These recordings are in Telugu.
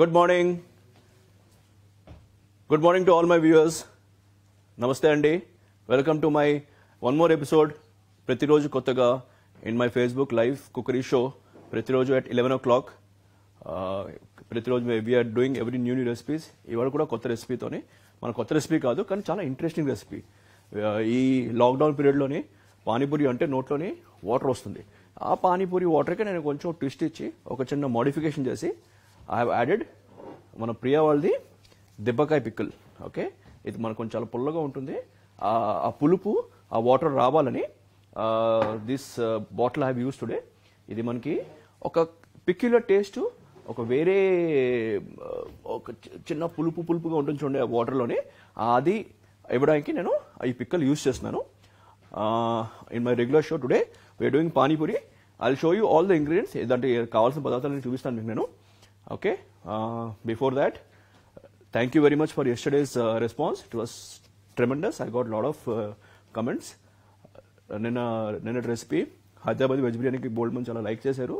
Good morning good morning to all my viewers నమస్తే అండి welcome to my one more episode ప్రతిరోజు కొత్తగా in my Facebook live cookery show ప్రతిరోజు అట్ ఎలెవెన్ ఓ క్లాక్ ప్రతిరోజు we're doing every new new recipes ఇవాళ కూడా కొత్త రెసిపీతోని మన కొత్త రెసిపీ కాదు కానీ చాలా ఇంట్రెస్టింగ్ రెసిపీ uh, ఈ లాక్డౌన్ పీరియడ్లోని పానీపూరి అంటే నోట్లోని వాటర్ వస్తుంది ఆ పానీపూరి వాటర్కి నేను కొంచెం ట్విస్ట్ ఇచ్చి ఒక చిన్న మోడిఫికేషన్ చేసి ఐ have యాడెడ్ మన ప్రియా వాళ్ళది దెబ్బకాయ పిక్కుల్ ఓకే ఇది మనకు కొంచెం చాలా పుల్లగా ఉంటుంది ఆ పులుపు ఆ వాటర్ రావాలని this bottle I have use today ఇది మనకి ఒక పిక్యులర్ టేస్ట్ ఒక వేరే uh, ఒక చిన్న పులుపు పులుపుగా ఉంటుంది చూడండి ఆ వాటర్లోని అది ఇవ్వడానికి నేను ఈ పిక్కలు యూస్ చేస్తున్నాను in my regular show today we doing pani puri I show you all the ingredients ఏదంటే కావాల్సిన పదార్థాలని చూపిస్తాను మీకు నేను Okay. Uh, before that, thank you very much for yesterday's uh, response. It was tremendous I got lot of comments నిన్న నిన్న రెసిపీ హైదరాబాద్ వెజ్ బిర్యానీకి బోల్డ్ మంచి చాలా లైక్ చేశారు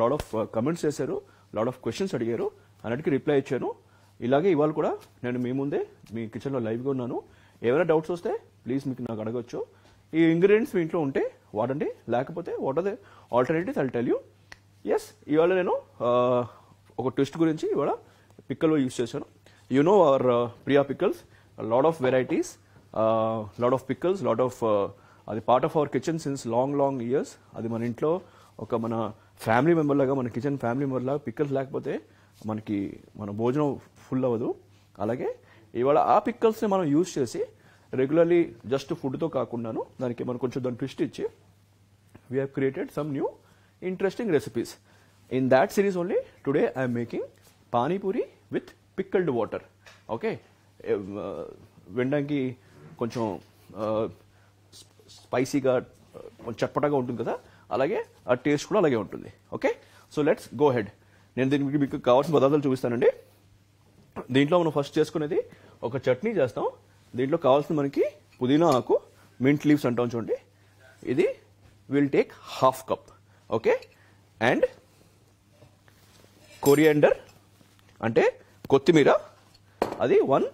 లాడ్ ఆఫ్ కమెంట్స్ చేశారు లాడ్ ఆఫ్ క్వశ్చన్స్ అడిగారు అన్నిటికీ రిప్లై ఇచ్చాను ఇలాగే ఇవాళ కూడా నేను మీ ముందే మీ కిచెన్లో లైవ్గా ఉన్నాను ఏమైనా డౌట్స్ వస్తే ప్లీజ్ మీకు నాకు అడగచ్చు ఈ ఇంగ్రీడియంట్స్ మీ ఇంట్లో ఉంటే వాడండి లేకపోతే what are the alternatives I'll tell you as ఇవాళ నేను uh, ఒక ట్విస్ట్ గురించి ఇవాళ పిక్కల్లో యూజ్ చేశాను you know our Priya pickles lot of varieties lot of pickles lot of అది part of our kitchen since long long years అది మన ఇంట్లో ఒక మన ఫ్యామిలీ మెంబర్ లాగా మన కిచెన్ ఫ్యామిలీ మెంబర్ లాగా పిక్కల్స్ లేకపోతే మనకి మన భోజనం ఫుల్ అవ్వదు అలాగే ఇవాళ ఆ పిక్కల్స్ని మనం యూజ్ చేసి రెగ్యులర్లీ జస్ట్ ఫుడ్తో కాకుండాను దానికి మనం కొంచెం దాని ట్విస్ట్ ఇచ్చి we have created some new interesting recipes in that series only today I making pani puri with pickled water okay వినడానికి కొంచెం స్పైసీగా uh, uh, చప్పటగా ఉంటుంది కదా అలాగే ఆ టేస్ట్ కూడా అలాగే ఉంటుంది okay so let's go head నేను దీనికి మీకు కావాల్సిన పదార్థాలు చూపిస్తానండి దీంట్లో మనం ఫస్ట్ చేసుకునేది ఒక చట్నీ చేస్తాం దీంట్లో కావాల్సిన మనకి పుదీనా ఆకు మింట్ లీవ్స్ అంటాం చూడండి ఇది will take half cup okay and coriander అంటే కొత్తిమీర అది one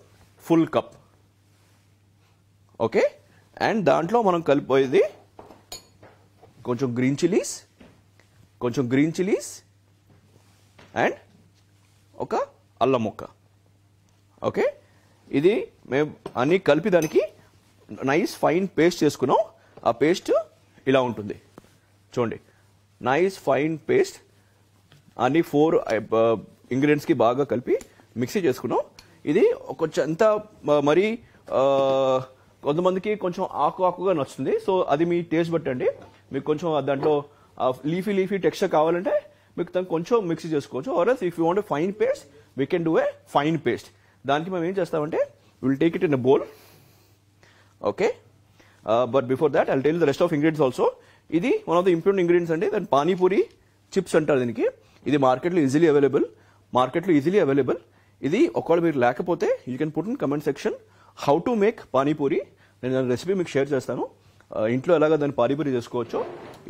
full cup okay and దాంట్లో మనం కలిపోయేది కొంచెం గ్రీన్ చిల్లీస్ కొంచెం గ్రీన్ చిల్లీస్ అండ్ ఒక అల్లం ముక్క ఓకే ఇది మేము అన్నీ కలిపి దానికి నైస్ ఫైన్ పేస్ట్ చేసుకున్నాం ఆ పేస్ట్ ఇలా ఉంటుంది చూడండి నైస్ ఫైన్ పేస్ట్ అన్ని ఫోర్ ఇంగ్రీడియంట్స్కి బాగా కలిపి మిక్సీ చేసుకున్నాం ఇది కొంచెం ఎంత మరీ కొంతమందికి కొంచెం ఆకు ఆకుగా నచ్చుతుంది సో అది మీ టేస్ట్ బట్టండి మీకు కొంచెం దాంట్లో లీఫీ లీఫీ టెక్స్చర్ కావాలంటే మీకు దానికి కొంచెం మిక్సీ చేసుకోవచ్చు or else if you want fine paste we can do a fine paste దానికి మేము ఏం చేస్తామంటే will take it in a bowl okay but before that I tell the rest of ingredients also ఇది one of the important ingredients అండి దాని పానీపూరి చిప్స్ అంటారు దీనికి ఇది మార్కెట్లో ఈజీలీ అవైలబుల్ మార్కెట్లో ఈజీలీ అవైలబుల్ ఇది ఒకవేళ మీరు లేకపోతే you can put in comment section how to make panipuri నేను దాని రెసిపీ మీకు షేర్ చేస్తాను ఇంట్లో ఎలాగ దాన్ని పానీపూరి చేసుకోవచ్చు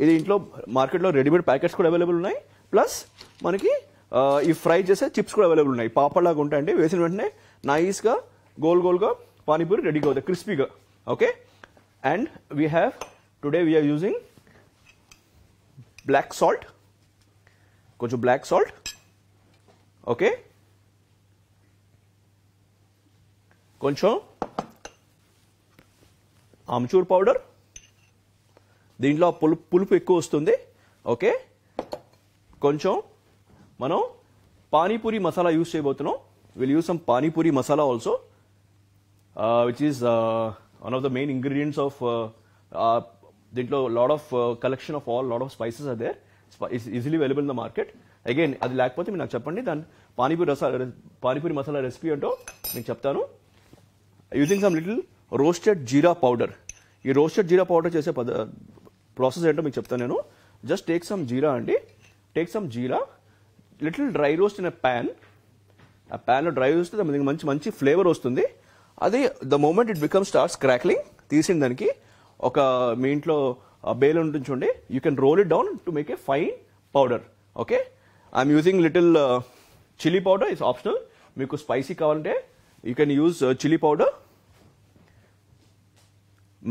ఇది ఇంట్లో మార్కెట్లో రెడీమేడ్ ప్యాకెట్స్ కూడా అవైలబుల్ ఉన్నాయి ప్లస్ మనకి ఈ ఫ్రై చేసే చిప్స్ కూడా అవైలబుల్ ఉన్నాయి పాపడ్లాగా ఉంటాయండి వేసిన వెంటనే నైస్గా గోల్ గోల్గా పానీపూరి రెడీగా అవుతాయి క్రిస్పీగా okay and we have today we're using black salt కొంచెం బ్లాక్ సాల్ట్ ఓకే కొంచెం ఆమ్చూర్ పౌడర్ దీంట్లో పులుపు పులుపు ఎక్కువ వస్తుంది ఓకే కొంచెం మనం పానీపూరి మసాలా యూస్ చేయబోతున్నాం will use some pani puri masala also which is one of the main ingredients of దీంట్లో lot of collection of all lot of spices అదే it's easily available in the market again అది లేకపోతే మీరు నాకు చెప్పండి దాని పానీపూరి రసాల పానీపూరి మసాలా రెసిపీ ఏంటో మీకు చెప్తాను using some little roasted jeera powder ఈ రోస్టెడ్ జీరా పౌడర్ చేసే పద ప్రాసెస్ ఏంటో మీకు చెప్తాను నేను జస్ట్ టేక్ సమ్ జీరా అండి take some jeera little dry roast in a pan ఆ ప్యాన్లో డ్రై రోస్ట్ మంచి మంచి ఫ్లేవర్ వస్తుంది అది the moment it become starts crackling తీసిన దానికి ఒక మీ ఇంట్లో బేల్ ఉంటుంది చూడండి you can roll it down to make a fine powder okay I'm using little chilli powder is optional మీకు స్పైసీ కావాలంటే you can use chilli powder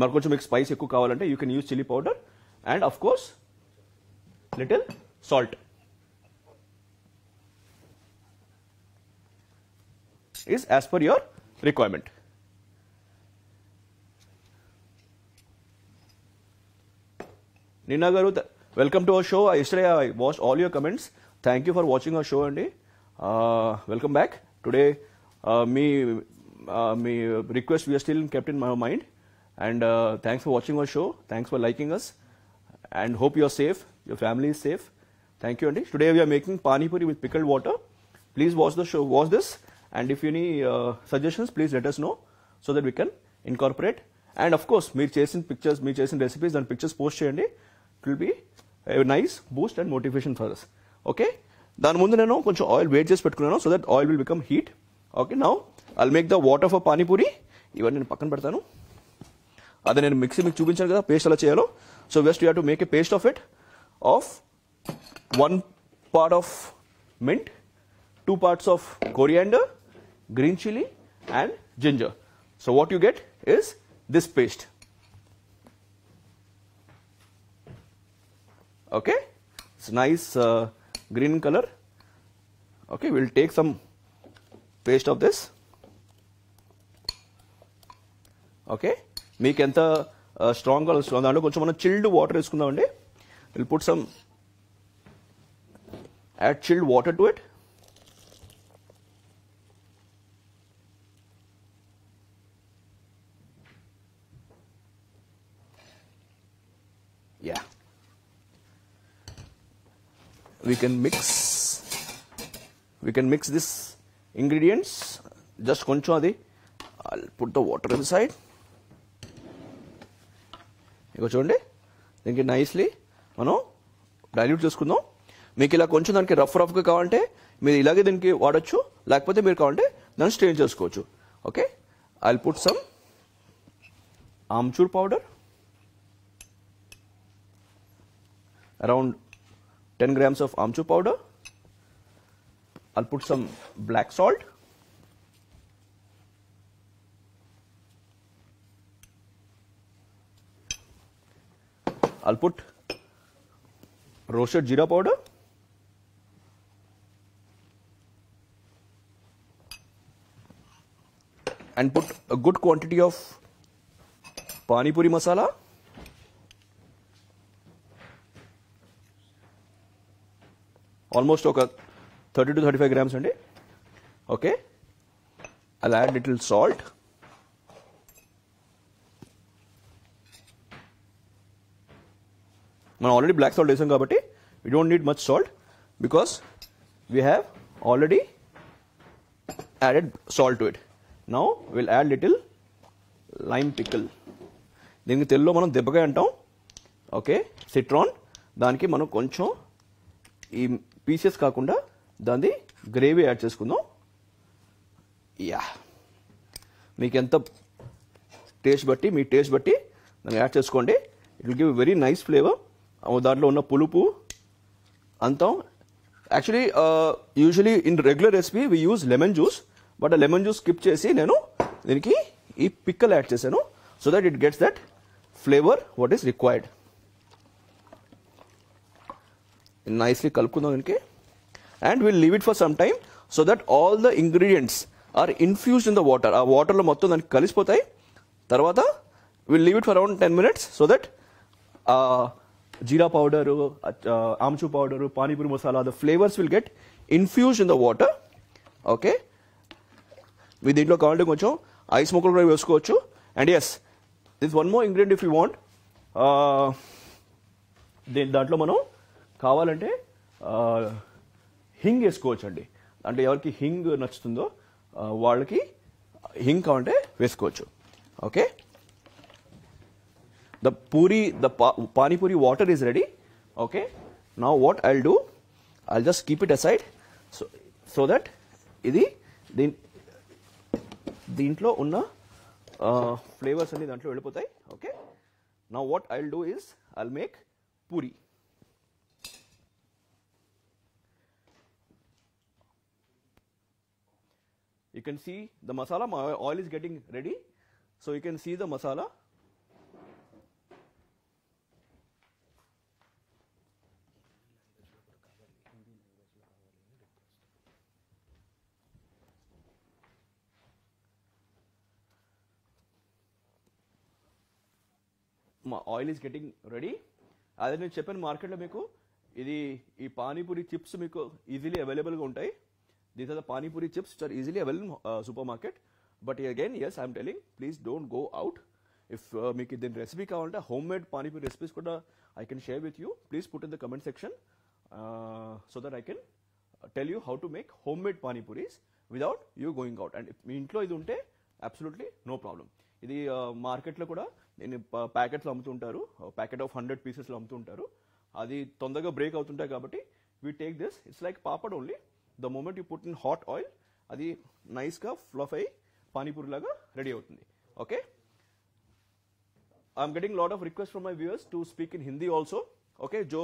మరి కొంచెం మీకు స్పైస్ ఎక్కువ కావాలంటే you can use chilli powder and of course little salt is as per your requirement Nina గారు welcome to our show Aishwarya I watch all your comments thank you for watching our show అండి వెల్కమ్ బ్యాక్ టుడే మీ మీ request we're still kept in my mind and thanks for watching our show thanks for liking us and hope your safe your family is safe thank you అండి today we're making pani puri with పికల్డ్ water please watch the show watch this and if any suggestions please let us know so that we can incorporate and of course మీరు చేసిన పిక్చర్స్ మీరు చేసిన రెసిపీస్ దాని పిక్చర్స్ పోస్ట్ చేయండి will be nice boost and motivation for us okay దాని ముందు నేను కొంచెం ఆయిల్ వేట్ చేసి పెట్టుకున్నాను so that oil will become heat okay now I'll make the water for pani puri ఇవన్నీ నేను పక్కన పెడతాను అదే నేను మిక్సీ మీకు చూపించాను కదా పేస్ట్ ఎలా చేయాలో so west you have to make a paste of it of one part of mint two parts of coriander green chilli and ginger so what you get is this paste okay it's nice uh, green color okay we'll take some paste of this okay మీకు ఎంత స్ట్రాంగ్ uh, కావాలి వస్తుందో దాంట్లో కొంచెం మనం చిల్డ్ వాటర్ వేసుకుందామండి will put some add chilled water to it we can mix we can mix this ingredients just koncham adi i'll put the water inside ఇక చూడండి దీనికి నైస్లీ మనం డైల్యూట్ చేసుకుందాం మీకు ఇలా కొంచెం దానికి రఫ్ రఫ్గా కావాలంటే మీరు ఇలాగే దీనికి వాడచ్చు లేకపోతే మీరు కావాలంటే దాన్ని స్ట్రెయిన్ చేసుకోవచ్చు okay I'll put some amchur powder around 10 grams of amchur powder. I'll put some black salt. I'll put roasted jeera powder. And put a good quantity of pani puri masala. Almost ఒక thirty to thirty five grams అండి ఓకే అలా యాడ్ లిటిల్ సాల్ట్ మనం ఆల్రెడీ బ్లాక్ సాల్ట్ వేసాం కాబట్టి we don't need much salt because we have already added salt to it now will add little lime pickle దీనికి తెలుగులో మనం దెబ్బకాయ అంటాం ఓకే సిట్రాన్ దానికి మనం కొంచెం ఈ పీసెస్ కాకుండా దాన్ని గ్రేవీ యాడ్ చేసుకుందాం యా మీకు ఎంత టేస్ట్ బట్టి మీ టేస్ట్ బట్టి దాన్ని యాడ్ చేసుకోండి it will give very nice flavour దాంట్లో ఉన్న పులుపు అంతం actually usually in regular recipe we use lemon juice but ఆ లెమన్ జ్యూస్ స్కిప్ చేసి నేను దీనికి ఈ పిక్కలు యాడ్ చేశాను so that it gets that flavour what is required nicely కలుపుకుందాం దీనికి and will leave it for some time so that all the ingredients are infused in the water ఆ వాటర్లో మొత్తం దానికి కలిసిపోతాయి తర్వాత will leave it for around ten minutes so that jeera powder amchur powder pani puri masala the flavours will get infuse in the water okay మీ దీంట్లో కావాలంటే కొంచెం ఐస్ మొక్కలు కూడా వేసుకోవచ్చు and as this one more ingredient if you want దాంట్లో మనం కావాలంటే హింగ్ వేసుకోవచ్చు అండి అంటే ఎవరికి హింగ్ నచ్చుతుందో వాళ్ళకి హింగ్ కావాలంటే వేసుకోవచ్చు okay the puri the pani puri water is ready okay నా what I do I just keep it aside so so that ఇది దీ దీంట్లో ఉన్న ఫ్లేవర్స్ అన్ని దాంట్లో వెళ్ళిపోతాయి ఓకే నా what I do is I'll make puri you can see the masala my oil is getting ready so you can see the masala మా ఆయిల్ ఈస్ గెటింగ్ రెడీ అదే నేను చెప్పాను మార్కెట్లో మీకు ఇది ఈ పానీపూరి చిప్స్ మీకు ఈజీలీ అవైలబుల్గా ఉంటాయి These are the Pani Puri chips which are easily available in but again as I'm telling please don't go out if మీకు దీని రెసిపీ కావాలంటే హోమ్ మేడ్ పానీపూరి రెసిపీస్ కూడా I can share with you please put in the comment section so that I can tell you how to make home made pani puris without you going out and మీ ఇంట్లో ఇది ఉంటే అబ్సల్యూట్లీ నో ప్రాబ్లం ఇది uh, మార్కెట్లో కూడా నేను ప్యాకెట్లు అమ్ముతుంటారు ప్యాకెట్ ఆఫ్ హండ్రెడ్ పీసెస్లో అమ్ముతుంటారు అది తొందరగా బ్రేక్ అవుతుంటాయి కాబట్టి we take this it's like papad only the moment you put in hot I अभी నైస్గా fluff pani puri pani puri ready ready అవుతుంది okay getting lot of request from my viewers to speak in Hindi also okay जो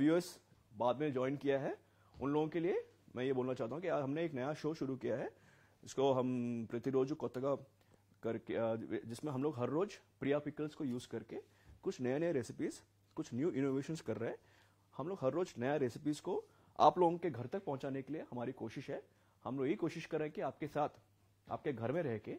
व्यूअर्स uh, बाद में ज्वाइन किया है उन लोगों के लिए मैं ये बोलना चाहता हूँ कि हमने एक नया शो शुरू किया है इसको हम प्रतिरोज कोतगा करके जिसमें हम लोग हर रोज प्रिया पिकल्स को यूज करके कुछ नए नए रेसिपीज कुछ न्यू इनोवेशन कर रहे हैं हम लोग हर रोज नया रेसिपीज को आप लोगों के घर तक पहुंचाने के लिए हमारी कोशिश है हम लोग यही कोशिश कर रहे हैं कि आपके साथ आपके घर में रह के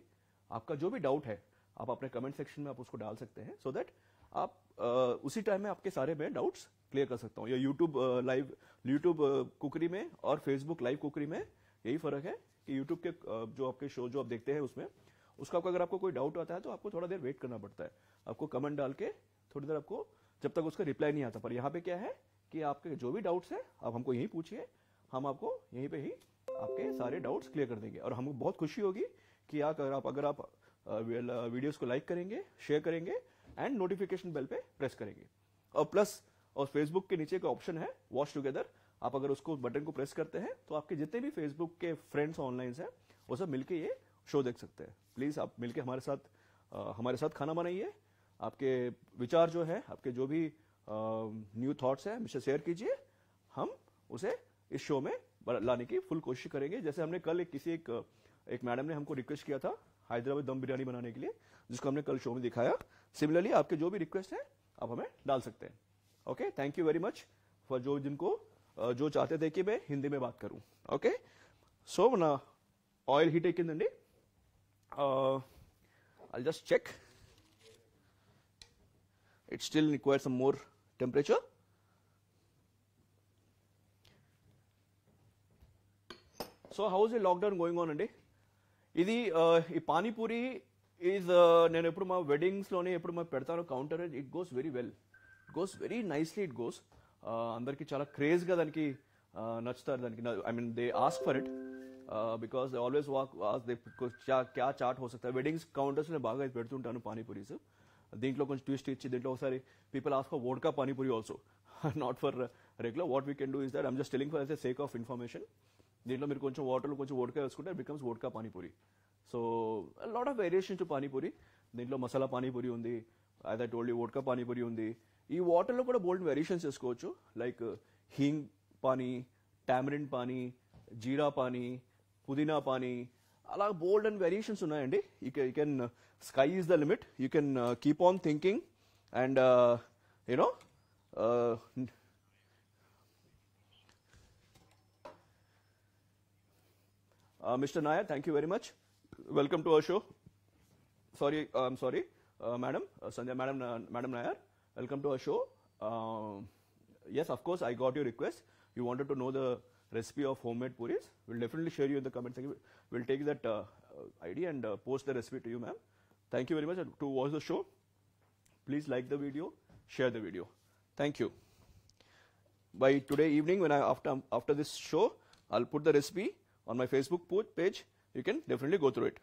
आपका जो भी डाउट है आप अपने कमेंट सेक्शन में आप उसको डाल सकते हैं सो so दैट आप आ, उसी टाइम में आपके सारे मैं डाउट्स क्लियर कर सकता हूँ या यूट्यूब लाइव यूट्यूब कुकरी में और फेसबुक लाइव कुकरी में यही फर्क है कि यूट्यूब के जो आपके शो जो आप देखते हैं उसमें उसका अगर आपको कोई डाउट आता है तो आपको थोड़ा देर वेट करना पड़ता है आपको कमेंट डाल के थोड़ी देर आपको जब तक उसका रिप्लाई नहीं आता पर यहाँ पे क्या है कि आपके जो भी डाउट्स है आप हमको यहीं पूछिए हम आपको यहीं पे ही आपके सारे डाउट्स क्लियर कर देंगे और हमको बहुत खुशी होगी कि अगर आप अगर आप वीडियोस को लाइक करेंगे शेयर करेंगे एंड नोटिफिकेशन बेल पे प्रेस करेंगे और प्लस और फेसबुक के नीचे का ऑप्शन है वॉच टुगेदर आप अगर उसको बटन को प्रेस करते हैं तो आपके जितने भी फेसबुक के फ्रेंड्स ऑनलाइन हैं वो सब मिलके ये शो देख सकते हैं प्लीज आप मिलके हमारे साथ आ, हमारे साथ खाना बनाइए आपके विचार जो है आपके जो भी न्यू थॉट्स है मिस्टर शेयर कीजिए हम उसे इस शो में लाने की फुल कोशिश करेंगे जैसे हमने कल एक किसी एक एक मैडम ने हमको रिक्वेस्ट किया था हैदराबाद दम बिरयानी बनाने के लिए जिसको हमने कल शो में दिखाया सिमिलरली आपके जो भी रिक्वेस्ट है आप हमें डाल सकते हैं okay thank you very much for जो जिनको जो चाहते थे कि मैं हिंदी में बात करूं ओके सो ना ఆయిల్ హీట్ ఎక్కిందండి I just check it still require some more temperature so as ఈ లాక్డౌన్ గోయింగ్ ఆన్ అండి ఇది ఈ పానీపూరి ఈజ్ నేను ఎప్పుడు మా వెడ్డింగ్స్లోనే ఎప్పుడు మా పెడతాను counter it goes very well it goes very nicely it goes అందరికీ చాలా క్రేజ్గా దానికి నచ్చుతారు దానికి I mean they ask for it because they always walk they క్యా చాట్ హో సక్తా వెడ్డింగ్స్ కౌంటర్స్ నేను బాగా పెడుతుంటాను పానీపూరీస్ దీంట్లో కొంచెం ట్విస్ట్ ఇచ్చి దీంట్లో ఒకసారి people ask for vodka pani puri also not for regular what we can do is that I'm just telling for as sake of information దీంట్లో మీరు కొంచెం వాటర్లో కొంచెం వోడ్కా వేసుకుంటే becomes vodka pani puri so lot of variation to pani puri దీంట్లో మసాలా పానీపూరి ఉంది అదే టోల్డ్ వోడ్కా పానీపూరి ఉంది ఈ వాటర్లో కూడా బోల్డ్ వేరియేషన్స్ చేసుకోవచ్చు లైక్ హీంగ్ పానీ టామరిన్ పానీ జీరా పానీ పుదీనా పానీ అలా బోల్డ్ అండ్ వేరియేషన్స్ ఉన్నాయండి ఈ can sky is the limit. You can uh, keep on thinking and uh, you know uh, uh Mr. Nair, thank you very much. Welcome to our show. Sorry, uh, I'm sorry, uh, Madam Sandhya, Madam Madam Nair. Welcome to our show. Um, yes, of course, I got your request. You wanted to know the recipe of homemade puris. We'll definitely share you in the comment section. We'll take that ID and post the recipe to you, ma'am. Thank you very much to watch the show. Please like the video, share the video. Thank you. By today evening, when I after after this show, I'll put the recipe on my Facebook page. You can definitely go through it.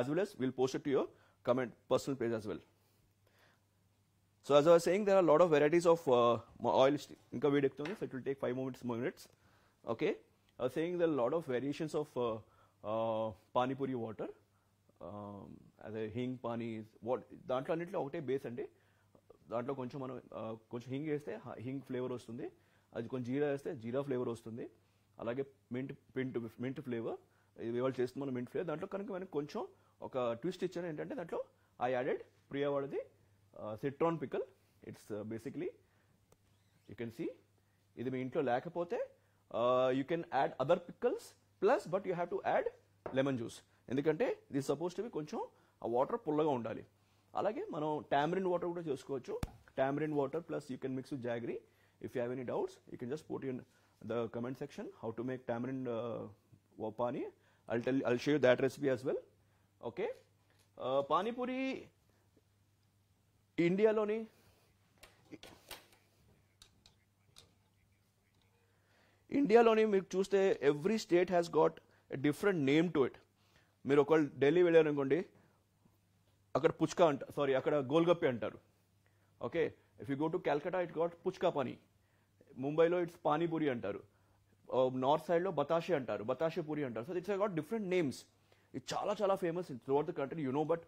As well as we'll post it to your comment personal page as well. So as I was saying, there are a lot of varieties of uh, oil. Inka we so it will take five minutes, more minutes. Okay. I was saying there are a lot of variations of uh, uh, pani puri water. Um, అదే హింగ్ పానీస్ వాట్ దాంట్లో అన్నింటిలో ఒకటే బేస్ అండి దాంట్లో కొంచెం మనం కొంచెం హింగ్ వేస్తే హింగ్ ఫ్లేవర్ వస్తుంది అది కొంచెం జీరా వేస్తే జీరా ఫ్లేవర్ వస్తుంది అలాగే మింట్ మింట్ మింట్ ఫ్లేవర్ ఇవాళ మనం మింట్ ఫ్లేవర్ దాంట్లో కనుక మనకి కొంచెం ఒక ట్విస్ట్ ఇచ్చాను ఏంటంటే దాంట్లో ఐ యాడెడ్ వాడది citron pickle it's basically you can see ఇది మీ ఇంట్లో లేకపోతే you can add other pickles plus but you have to add lemon juice ఎందుకంటే దిస్ సపోజ్ టు బి కొంచెం ఆ వాటర్ పుల్లగా ఉండాలి అలాగే మనం టామరిన్ వాటర్ కూడా చేసుకోవచ్చు tamarind water plus you can mix with jaggery if you have any doubts you can just put in the comment section how to make tamarind pani I'll tell I'll share that recipe as well okay panipuri ఇండియాలోని ఇండియాలోని మీరు చూస్తే every state has got different name to it మీరు ఒకవేళ ఢిల్లీ వెళ్ళారనుకోండి అక్కడ పుచ్కా అంట సారీ అక్కడ గోల్గప్పే అంటారు okay if you go to Calcutta it got puchka pani ముంబైలో ఇట్స్ పానీపూరి అంటారు నార్త్ uh, సైడ్లో బతాషే అంటారు బతాషే పూరి అంటారు so it's got different names ఇది చాలా చాలా famous through the country you know but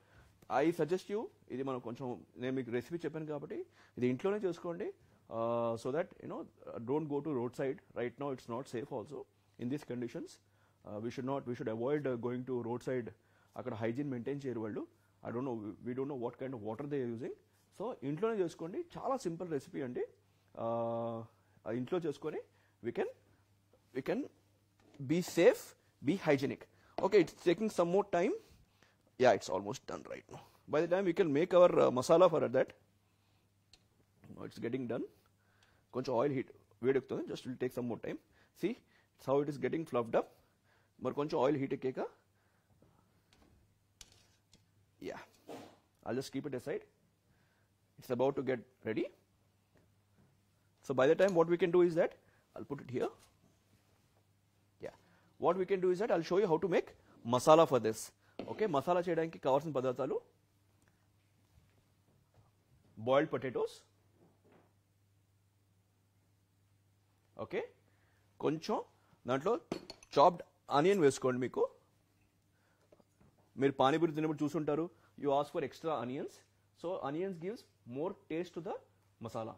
I suggest you ఇది మనం కొంచెం నేను మీకు రెసిపీ చెప్పాను కాబట్టి ఇది ఇంట్లోనే చేసుకోండి so that no don't go to road side right no it's not safe also in these conditions we should not we should avoid going to road side అక్కడ హైజీన్ మెయింటైన్ చేయరు వాళ్ళు I don't know we don't know what kind of water they using so ఇంట్లోనే చేసుకోండి చాలా సింపుల్ రెసిపీ అండి ఇంట్లో చేసుకొని we can we can be safe be hygienic okay it's taking some more time ya it's almost done right no by the time we can make our masala for that it's getting done కొంచెం ఆయిల్ హీట్ వేడెక్కుతుంది just will take some more time see so it is getting fluffed up మరి కొంచెం ఆయిల్ హీట్ ఎక్కాక yeah I'll just keep it aside it's about to get ready so by the time what we can do is that I'll put it here yeah what we can do is that I'll show you how to make masala for this okay masala చేయడానికి కావాల్సిన పదార్థాలు Boiled potatoes. Okay, కొంచెం దాంట్లో chopped onion వేసుకోండి మీకు మీరు పానీపూరి తినప్పుడు చూసుంటారు you ask for extra onions so onions gives more taste to the masala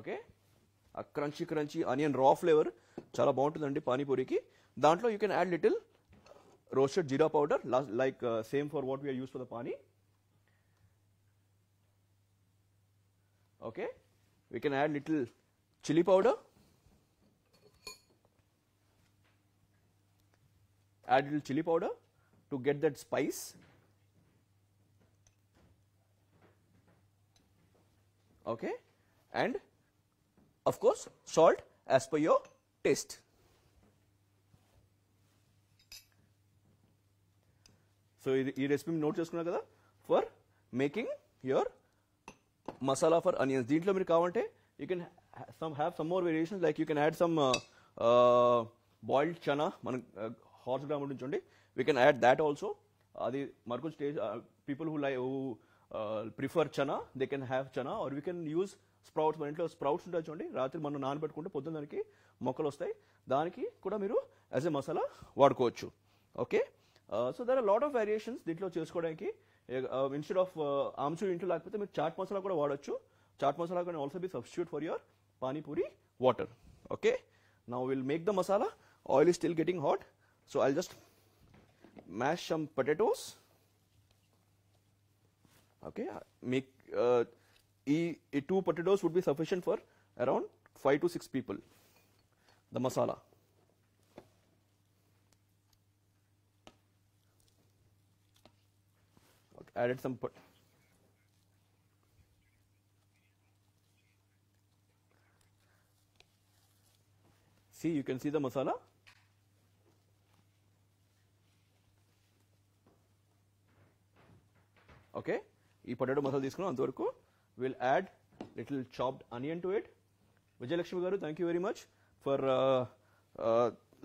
okay ah crunchy crunchy onion raw flavour చాలా బాగుంటుందండి పానీపూరికి దాంట్లో you can add little roasted jeera powder like same for what we are use for the pani okay we can add little chilli powder add little chilli powder to get that spice. Okay, and of course salt as per your taste. So ఈ రెసిపీ నోట్ చేసుకున్నారు కదా for making your masala for onions దీంట్లో మీరు కావాలంటే you can some have some more variations like you can had some boiled chana మనం హార్స్ uh, గ్రామ్ ఉండి we can add that also అది the stage people who lie who prefer chana they can have chana or we can use sprouts మన ఇంట్లో స్ప్రౌట్స్ ఉంటాయి చూడండి రాత్రి మనం నానబెట్టుకుంటే పొద్దున్న దానికి మొక్కలు వస్తాయి దానికి కూడా మీరు యాజ్ ఎ మసాలా వాడుకోవచ్చు okay so there are lot of variations దీంట్లో చేసుకోవడానికి instead uh, of uh, uh, amchur ఇంట్లో లేకపోతే మీరు చాట్ మసాలా కూడా వాడచ్చు చాట్ మసాలా కూడా also be substitute for your panipuri water okay now will make the masala oil is still getting hot so I just mash some potatoes okay uh, make uh, e, e two potatoes would be sufficient for around 5 to 6 people the masala okay, added some pot see you can see the masala okay ఈ పొటాటో మసాలా తీసుకున్నాం అంతవరకు will add little chopped onion to it Vijayalakshmi garu thank you very much for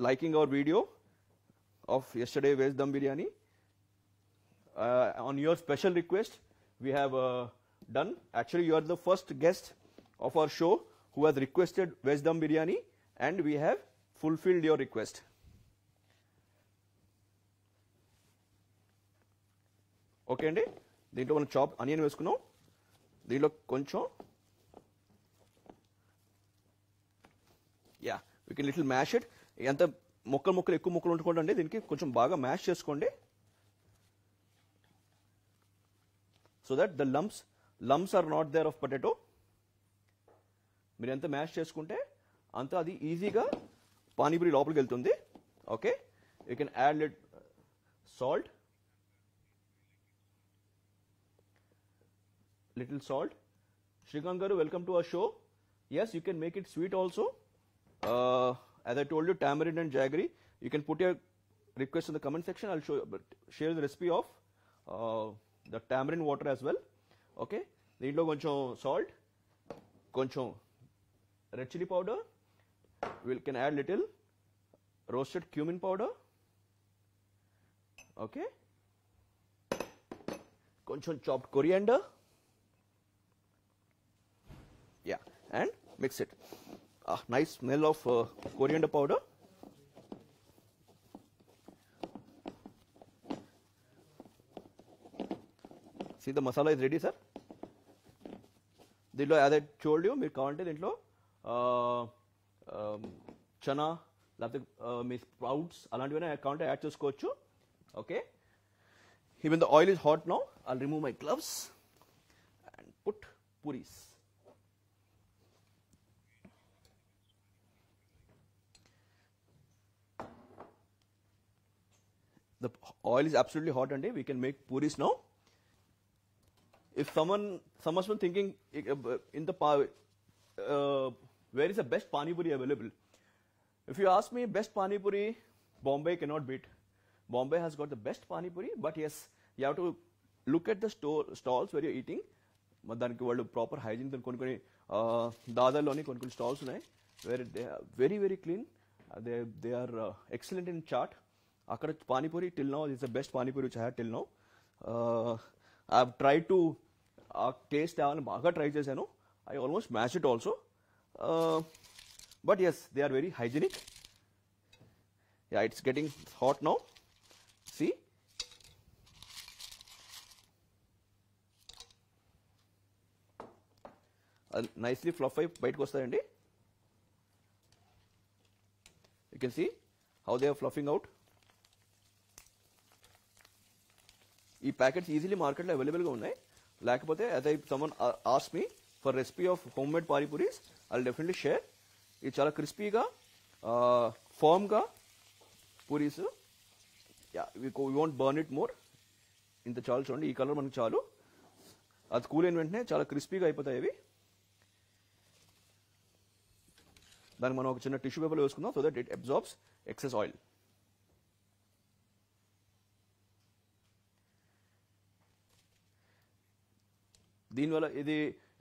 liking our video of yesterday veg dum biryani on your special request we have done. Actually, you are the first guest of our show who has requested veg dum biryani, and we have fulfilled your request. Okay, Andy? దీంట్లో మనం చాప్ అనియన్ వేసుకున్నాం దీంట్లో కొంచెం ya we can little mash it ఎంత మొక్కలు మొక్కలు ఎక్కువ మొక్కలు ఉంటుకోండి దీనికి కొంచెం బాగా మ్యాష్ చేసుకోండి so that the lumps lumps are not there of potato మీరు ఎంత మ్యాష్ చేసుకుంటే అంత అది ఈజీగా పానీపూరి లోపలికి వెళ్తుంది okay you can add lit salt little salt. Shrikant welcome to our show. Yes, you can make it sweet also. Uh, as I told you, tamarind and jaggery. You can put your request in the comment section. I'll show you, share the recipe of uh, the tamarind water as well. Okay దీంట్లో కొంచెం salt, కొంచెం red chili powder. We can add little roasted cumin powder. Okay. కొంచెం chopped coriander. yeah and mix it uh, nice smell of uh, coriander powder see the masala is ready sir దీంట్లో యాజ్ ఐ చోల్డ్ యూ మీరు కావాలంటే దీంట్లో చనా లేకపోతే మీ స్ప్రౌట్స్ అలాంటివన్నీ కావాలంటే యాడ్ చేసుకోవచ్చు okay even the oil is hot now I remove my gloves and put puris the oil is absolutely hot and we can make puris now. If someone, someone's been thinking in the uh, where is the best pani puri available? If you ask me, best pani puri, Bombay cannot beat. Bombay has got the best pani puri, but yes, you have to look at the store, stalls where you're eating. దానికి వాళ్ళు ప్రాపర్ హైజీన్ కొన్ని కొన్ని దాదాలోని కొన్ని కొన్ని స్టాల్స్ ఉన్నాయి where they are very very clean they they are excellent in chaat అక్కడ panipuri till now is the best panipuri which had till now I try to ah taste తేవాలని బాగా ట్రై చేశాను I almost match it also but yes they are very hygienic ya it's getting hot now see nicely fluff అయి బయటకు వస్తాయండి you can see how they are fluffing out ఈ ప్యాకెట్స్ ఈజీలీ మార్కెట్లో అవైలబుల్గా ఉన్నాయి లేకపోతే అదే someone ask me for recipe of home made panipuris I definitely share ఇది చాలా క్రిస్పీగా గా puris won't burn it more ఇంత చాలు చూడండి ఈ కలర్ మనకు చాలు అది కూల్ అయిన వెంటనే చాలా క్రిస్పీగా అయిపోతాయి అవి దానికి మనం ఒక చిన్న టిష్యూ పేపర్ వేసుకుందాం so that it absorbs excess oil దీనివల్ల ఇది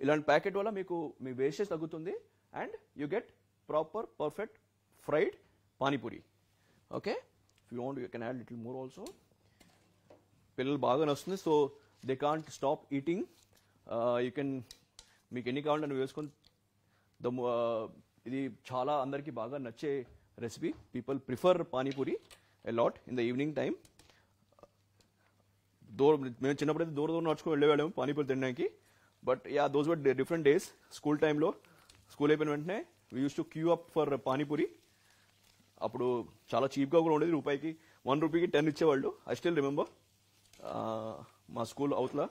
ఇలాంటి ప్యాకెట్ వల్ల మీకు మీ వేసే తగ్గుతుంది and you get proper perfect fried panipuri okay you want you can had little more also పిల్లలు బాగా నస్తుంది so they can't stop eating you can మీకు ఎన్ని కావాలంటే నువ్వు వేసుకొని ద uh, ఇది చాలా అందరికీ బాగా నచ్చే recipe people prefer panipuri lot in the evening time దూరం మేము చిన్నప్పుడైతే దూరం దూరం నడుచుకుని వెళ్ళేవాళ్ళము పానీపూరి తినడానికి But yeah, those were different days. School time లో స్కూల్ అయిపోయిన వెంటనే we use to queue up for panipuri అప్పుడు చాలా చీప్గా కూడా ఉండేది రూపాయికి వన్ రూపీకి టెన్ ఇచ్చేవాళ్ళు ఐ స్టిల్ రిమెంబర్ మా స్కూల్ అవుట్ల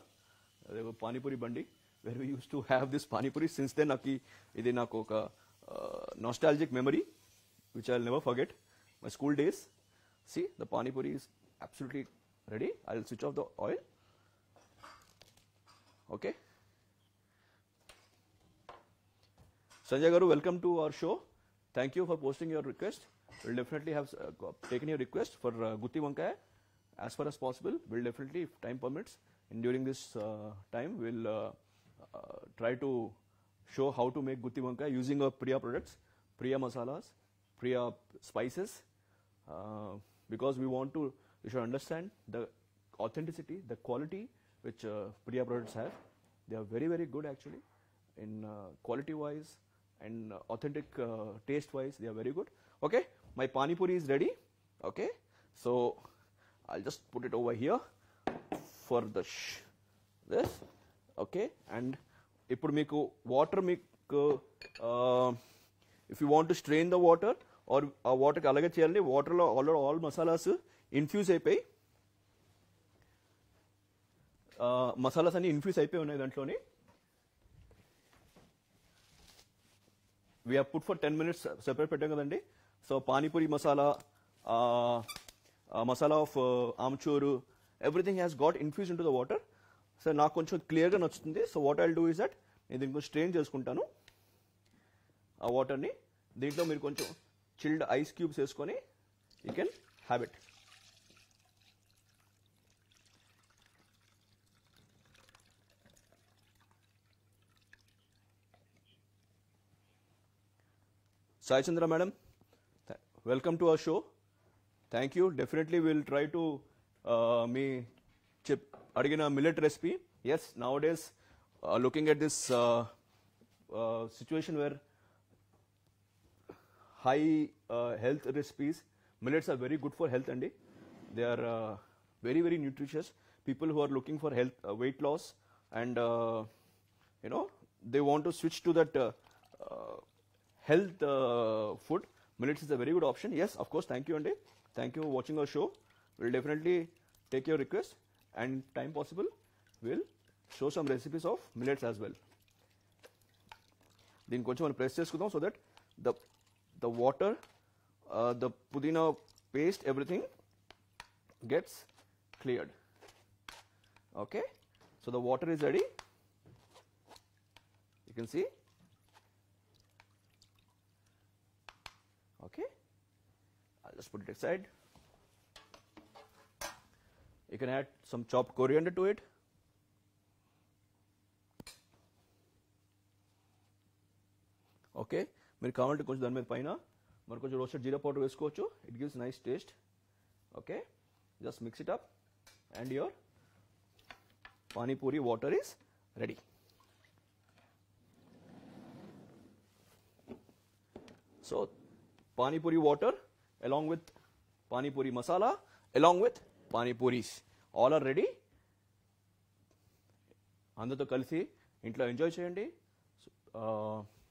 పానీపూరి బండి where we use to have this panipuri since then నాకు ఇది నాకు ఒక nostalgic memory which I never forget my school days see the panipuri is absolutely ready I will switch off the oil okay Sanjay Garu, welcome to our show. Thank you for posting your request. We'll definitely have uh, taken your request for uh, Gutti Vankai as far as possible. We'll definitely, if time permits, and during this uh, time, we'll uh, uh, try to show how to make Guti Vankai using our Priya products, Priya masalas, Priya spices, uh, because we want to, you should understand the authenticity, the quality which Priya products have. They are very, very good actually in quality wise, and authentic taste wise they are very good okay my panipuri is ready okay so I just put it over here for this okay and ఇప్పుడు మీకు వాటర్ మీకు if you want to strain the water or ఆ వాటర్కి అలాగే చేయాలి వాటర్లో ఆల్రెడీ ఆల్ మసాలాస్ ఇన్ఫ్యూజ్ అయిపోయి మసాలాస్ uh, అన్ని ఇన్ఫ్యూజ్ అయిపోయి ఉన్నాయి దాంట్లోని we put for ten minutes separate పెట్టాం కదండి so panipuri masala masala of uh, amchur everything has got infuse into the water so నాకు కొంచెం క్లియర్గా నచ్చుతుంది so what I'll do is that నేను దీనికి కొంచెం స్ట్రెయిన్ చేసుకుంటాను ఆ వాటర్ని దీంట్లో మీరు కొంచెం చిల్డ్ ఐస్ క్యూబ్స్ వేసుకొని you can have it Sai Chandra madam, welcome to our show. Thank you. Definitely we'll try to uh, me chip Arigina millet recipe. Yes, nowadays uh, looking at this uh, uh situation where high uh, health recipes, millets are very good for health and they are uh, very very nutritious. People who are looking for health weight loss and you know they want to switch to that health uh, food, millets is a very good option. Yes, of course. Thank you, Andy. Thank you for watching our show. We'll definitely take your request and time possible, we'll show some recipes of millets as well. Then, దీనికి కొంచెం press ప్రెస్ చేసుకుందాం so the the water, uh, the pudina paste, everything gets cleared. Okay, so the water is ready. You can see. let's put it aside. You can add some chopped coriander to it. Okay మీరు కావాలంటే కొంచెం దాని మీద పైన మరి కొంచెం రోస్టెడ్ జీరా పౌడర్ వేసుకోవచ్చు it gives nice taste okay just mix it up and your panipuri water is ready so panipuri water along with pani puri masala, along with pani puris. All are ready. అందరితో కలిసి ఇంట్లో ఎంజాయ్ చేయండి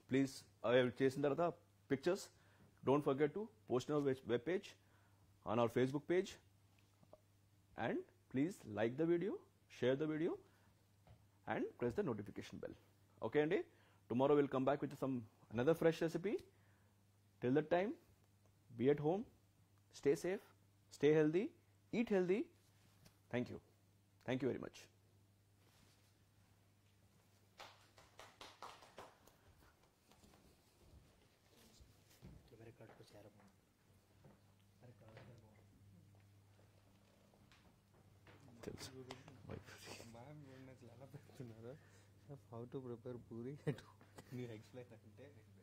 ప్లీజ్ uh, అవి చేసిన తర్వాత pictures don't forget to post our web page on our Facebook page and please like the video share the video and press the notification bell okay అండి tomorrow will come back with some another fresh recipe till the time be at home, stay safe, stay healthy, eat healthy. Thank you. Thank you very much. how to prepare puri at home. Can you explain that?